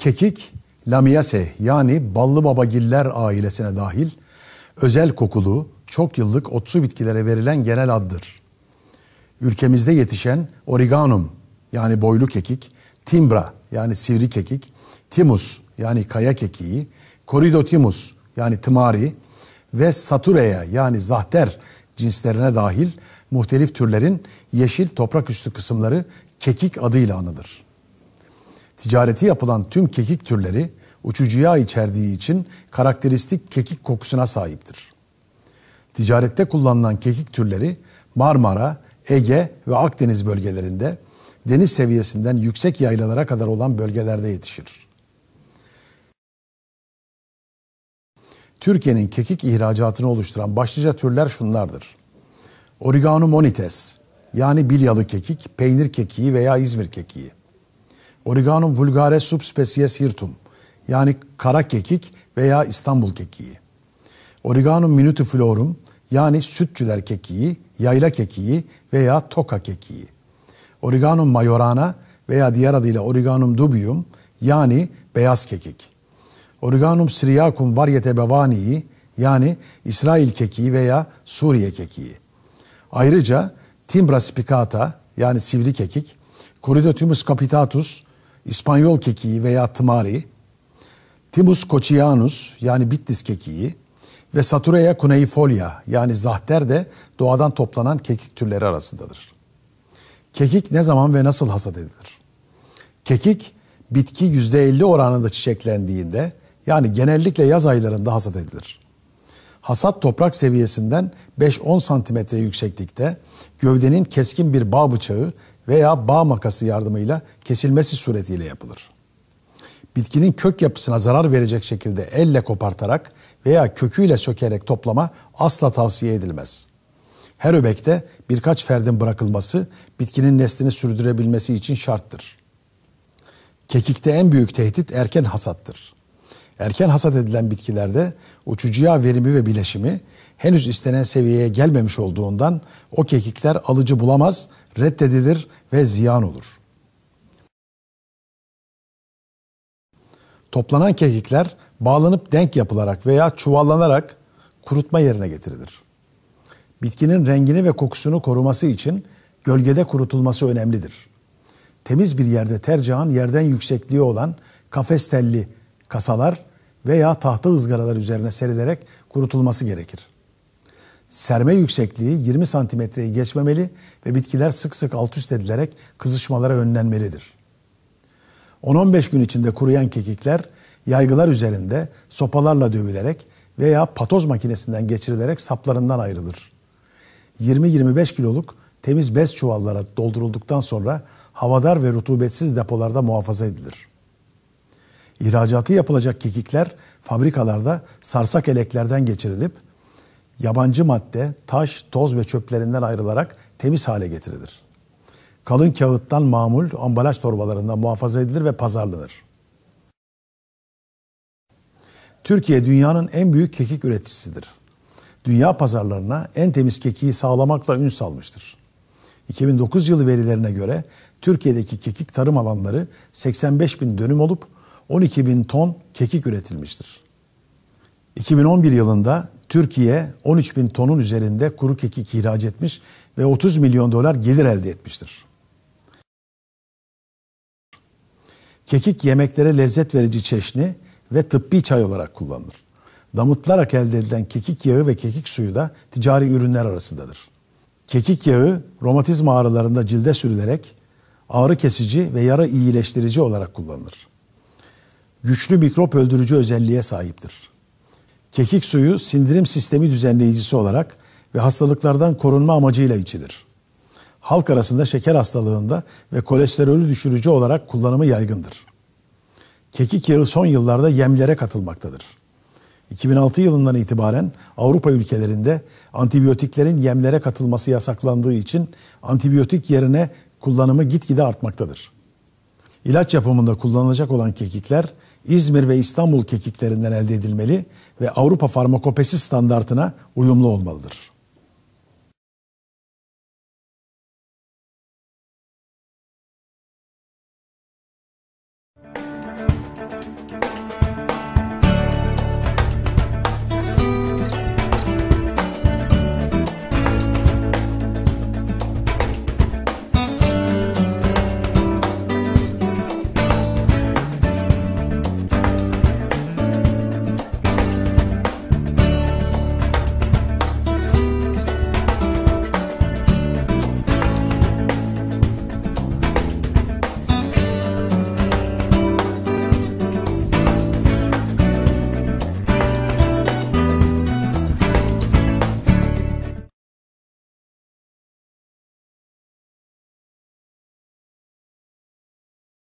kekik Lamiyase yani ballı babagiller ailesine dahil özel kokulu çok yıllık otsu bitkilere verilen genel addır. Ülkemizde yetişen origanum yani boylu kekik, timbra yani sivri kekik, timus yani kaya kekiği, koridotimus yani tımari ve satureya yani zahter cinslerine dahil muhtelif türlerin yeşil toprak üstü kısımları kekik adıyla anılır. Ticareti yapılan tüm kekik türleri uçucuya içerdiği için karakteristik kekik kokusuna sahiptir. Ticarette kullanılan kekik türleri Marmara, Ege ve Akdeniz bölgelerinde deniz seviyesinden yüksek yaylalara kadar olan bölgelerde yetişir. Türkiye'nin kekik ihracatını oluşturan başlıca türler şunlardır. Oregano monites yani bilyalı kekik, peynir kekiği veya İzmir kekiği. Origanum vulgare subspecies hirtum yani kara kekik veya İstanbul kekiği. Origanum minutiflorum yani sütçüler kekiği, yayla kekiği veya toka kekiği. Origanum majorana veya diğer adıyla Origanum dubium yani beyaz kekik. Origanum siriacum variete bevanii yani İsrail kekiği veya Suriye kekiği. Ayrıca Timbra spicata yani sivri kekik, Corydotimus capitatus İspanyol kekiği veya tımari, Timus cochianus yani Bitlis kekiği ve Satureya cuneifolia yani zahter de doğadan toplanan kekik türleri arasındadır. Kekik ne zaman ve nasıl hasat edilir? Kekik bitki %50 oranında çiçeklendiğinde yani genellikle yaz aylarında hasat edilir. Hasat toprak seviyesinden 5-10 santimetre yükseklikte gövdenin keskin bir bağ bıçağı veya bağ makası yardımıyla kesilmesi suretiyle yapılır. Bitkinin kök yapısına zarar verecek şekilde elle kopartarak veya köküyle sökerek toplama asla tavsiye edilmez. Her öbekte birkaç ferdin bırakılması bitkinin neslini sürdürebilmesi için şarttır. Kekikte en büyük tehdit erken hasattır. Erken hasat edilen bitkilerde uçucu yağ verimi ve bileşimi henüz istenen seviyeye gelmemiş olduğundan o kekikler alıcı bulamaz, reddedilir ve ziyan olur. Toplanan kekikler bağlanıp denk yapılarak veya çuvallanarak kurutma yerine getirilir. Bitkinin rengini ve kokusunu koruması için gölgede kurutulması önemlidir. Temiz bir yerde tercihan yerden yüksekliği olan kafes telli kasalar veya tahta ızgaralar üzerine serilerek kurutulması gerekir. Serme yüksekliği 20 santimetreyi geçmemeli ve bitkiler sık sık alt üst edilerek kızışmalara önlenmelidir. 10-15 gün içinde kuruyan kekikler yaygılar üzerinde sopalarla dövülerek veya patoz makinesinden geçirilerek saplarından ayrılır. 20-25 kiloluk temiz bez çuvallara doldurulduktan sonra havadar ve rutubetsiz depolarda muhafaza edilir. İhracatı yapılacak kekikler fabrikalarda sarsak eleklerden geçirilip yabancı madde, taş, toz ve çöplerinden ayrılarak temiz hale getirilir. Kalın kağıttan mamul ambalaj torbalarında muhafaza edilir ve pazarlanır. Türkiye dünyanın en büyük kekik üreticisidir. Dünya pazarlarına en temiz kekiği sağlamakla ün salmıştır. 2009 yılı verilerine göre Türkiye'deki kekik tarım alanları 85 bin dönüm olup 12 bin ton kekik üretilmiştir. 2011 yılında Türkiye 13 bin tonun üzerinde kuru kekik ihraç etmiş ve 30 milyon dolar gelir elde etmiştir. Kekik yemeklere lezzet verici çeşni ve tıbbi çay olarak kullanılır. Damıtılarak elde edilen kekik yağı ve kekik suyu da ticari ürünler arasındadır. Kekik yağı romatizma ağrılarında cilde sürülerek ağrı kesici ve yara iyileştirici olarak kullanılır güçlü mikrop öldürücü özelliğe sahiptir. Kekik suyu sindirim sistemi düzenleyicisi olarak ve hastalıklardan korunma amacıyla içilir. Halk arasında şeker hastalığında ve kolesterolü düşürücü olarak kullanımı yaygındır. Kekik yağı son yıllarda yemlere katılmaktadır. 2006 yılından itibaren Avrupa ülkelerinde antibiyotiklerin yemlere katılması yasaklandığı için antibiyotik yerine kullanımı gitgide artmaktadır. İlaç yapımında kullanılacak olan kekikler İzmir ve İstanbul kekiklerinden elde edilmeli ve Avrupa farmakopesi standartına uyumlu olmalıdır.